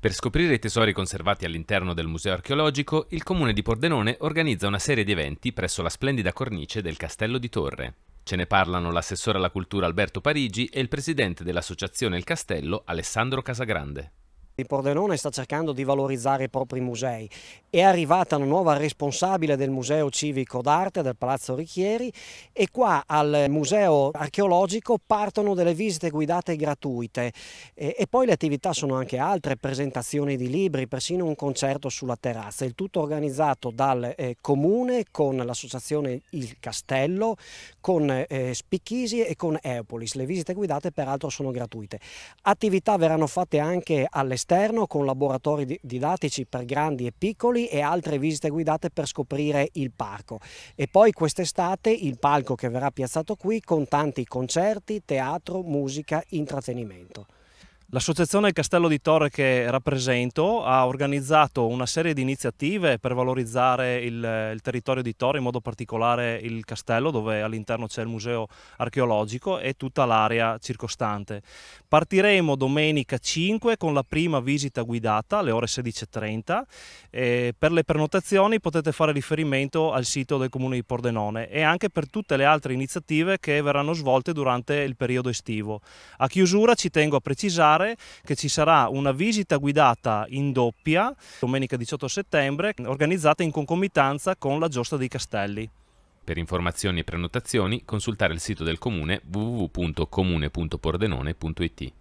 Per scoprire i tesori conservati all'interno del Museo archeologico, il comune di Pordenone organizza una serie di eventi presso la splendida cornice del Castello di Torre. Ce ne parlano l'assessore alla cultura Alberto Parigi e il presidente dell'associazione Il Castello Alessandro Casagrande di Pordenone sta cercando di valorizzare i propri musei. È arrivata una nuova responsabile del Museo Civico d'Arte del Palazzo Richieri e qua al Museo Archeologico partono delle visite guidate gratuite e, poi le attività sono anche altre, presentazioni di libri, persino un concerto sulla terrazza, il tutto organizzato dal eh, Comune con l'associazione Il Castello, con eh, Spicchisi e con Eupolis. Le visite guidate peraltro sono gratuite. Attività verranno fatte anche all'esterno all'esterno con laboratori didattici per grandi e piccoli e altre visite guidate per scoprire il parco. E poi quest'estate il palco che verrà piazzato qui con tanti concerti, teatro, musica, intrattenimento. L'associazione Castello di Torre che rappresento ha organizzato una serie di iniziative per valorizzare il, il territorio di Torre, in modo particolare il castello dove all'interno c'è il museo archeologico e tutta l'area circostante. Partiremo domenica 5 con la prima visita guidata alle ore 16.30 per le prenotazioni potete fare riferimento al sito del comune di Pordenone e anche per tutte le altre iniziative che verranno svolte durante il periodo estivo. A chiusura ci tengo a precisare ricordare che ci sarà una visita guidata in doppia domenica 18 settembre organizzata in concomitanza con la giostra dei castelli. Per informazioni e prenotazioni consultare il sito del comune www.comune.pordenone.it.